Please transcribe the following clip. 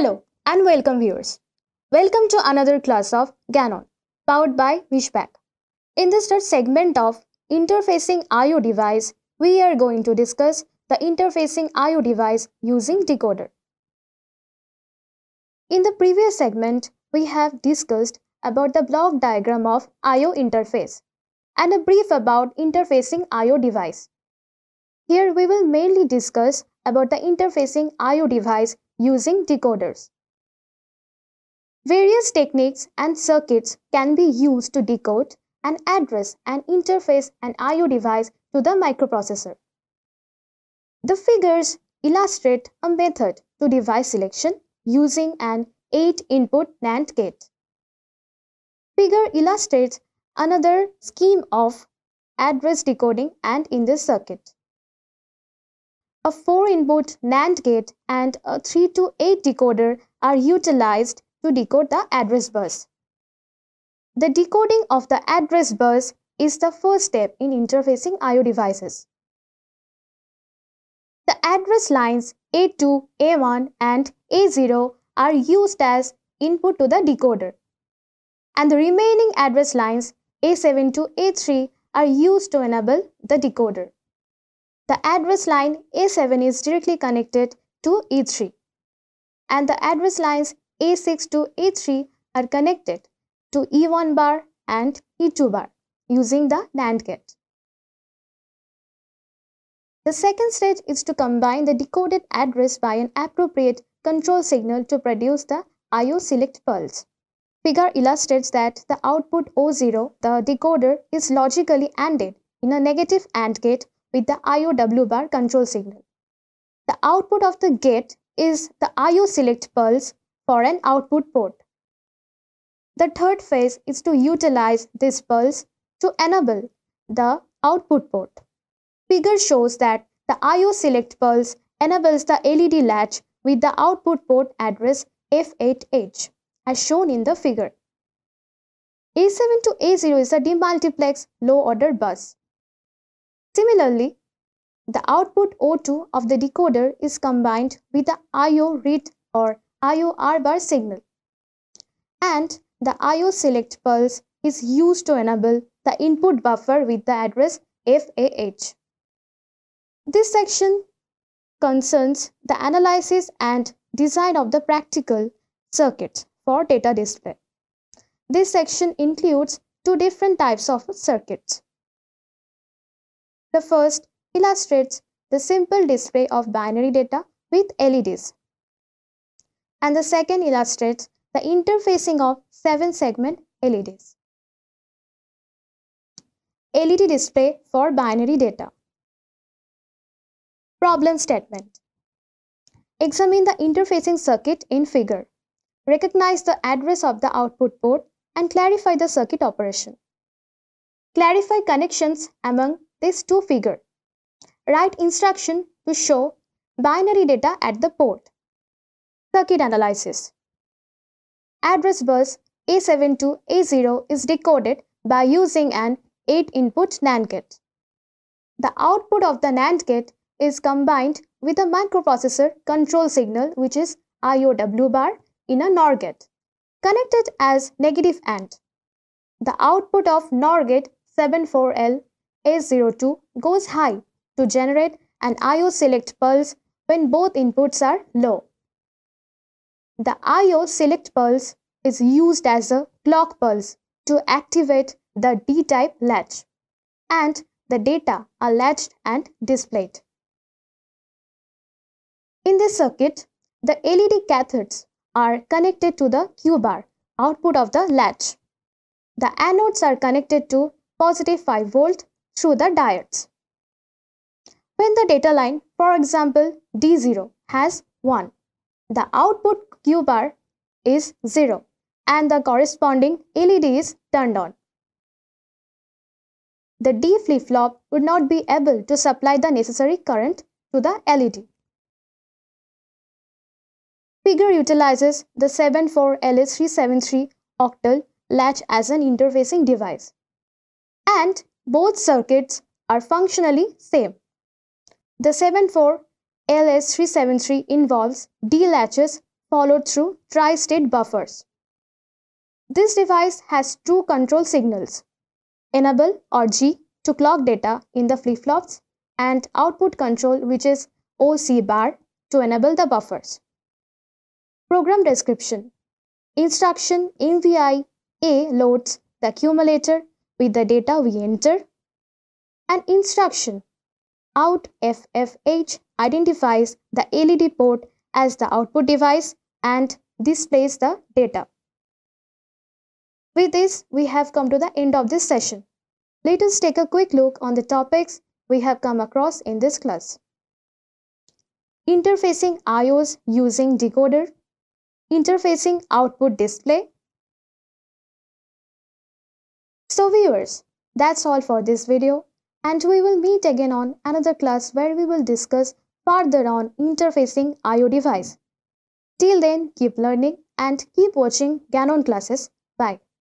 Hello and welcome viewers. Welcome to another class of Ganon powered by Wishback. In this third segment of Interfacing I.O. device, we are going to discuss the interfacing I.O. device using decoder. In the previous segment, we have discussed about the block diagram of I.O. interface and a brief about interfacing I.O. device. Here we will mainly discuss about the interfacing I.O. device using decoders. Various techniques and circuits can be used to decode an address and interface an I.O. device to the microprocessor. The figures illustrate a method to device selection using an 8-input NAND gate. Figure illustrates another scheme of address decoding and in this circuit. A 4-input NAND gate and a 3 to 8 decoder are utilized to decode the address bus. The decoding of the address bus is the first step in interfacing I.O. devices. The address lines A2, A1 and A0 are used as input to the decoder. And the remaining address lines A7 to A3 are used to enable the decoder. The address line A7 is directly connected to E3 and the address lines A6 to A3 are connected to E1 bar and E2 bar using the NAND gate. The second stage is to combine the decoded address by an appropriate control signal to produce the IO select pulse. Figure illustrates that the output O0, the decoder, is logically ANDed in a negative AND gate with the IOW bar control signal. The output of the gate is the IO select pulse for an output port. The third phase is to utilize this pulse to enable the output port. Figure shows that the IO select pulse enables the LED latch with the output port address F8H as shown in the figure. A7 to A0 is a demultiplex low order bus. Similarly, the output O2 of the decoder is combined with the IO read or IO R bar signal. And the IO select pulse is used to enable the input buffer with the address FAH. This section concerns the analysis and design of the practical circuits for data display. This section includes two different types of circuits. The first illustrates the simple display of binary data with LEDs. And the second illustrates the interfacing of 7-segment LEDs. LED display for binary data. Problem statement. Examine the interfacing circuit in figure. Recognize the address of the output port and clarify the circuit operation. Clarify connections among these two figure. Write instruction to show binary data at the port. Circuit analysis. Address bus a to a 0 is decoded by using an 8-input NAND gate. The output of the NAND gate is combined with a microprocessor control signal which is IOW bar in a NOR gate, connected as negative AND. The output of NOR gate 74L a02 goes high to generate an IO select pulse when both inputs are low. The IO select pulse is used as a clock pulse to activate the D-type latch and the data are latched and displayed. In this circuit, the LED cathodes are connected to the Q-bar output of the latch. The anodes are connected to positive 5 volt through the diodes. When the data line, for example D0, has 1, the output Q bar is 0 and the corresponding LED is turned on. The D flip-flop would not be able to supply the necessary current to the LED. Figure utilizes the 74LS373 octal latch as an interfacing device. And both circuits are functionally same. The 74LS373 involves D latches followed through tri-state buffers. This device has two control signals, enable or G to clock data in the flip-flops and output control which is OC bar to enable the buffers. Program description. Instruction NVI A loads the accumulator with the data we enter an instruction out FFH identifies the LED port as the output device and displays the data. With this, we have come to the end of this session. Let us take a quick look on the topics we have come across in this class. Interfacing IOs using decoder, interfacing output display, so viewers, that's all for this video and we will meet again on another class where we will discuss further on interfacing IO device. Till then, keep learning and keep watching Ganon classes.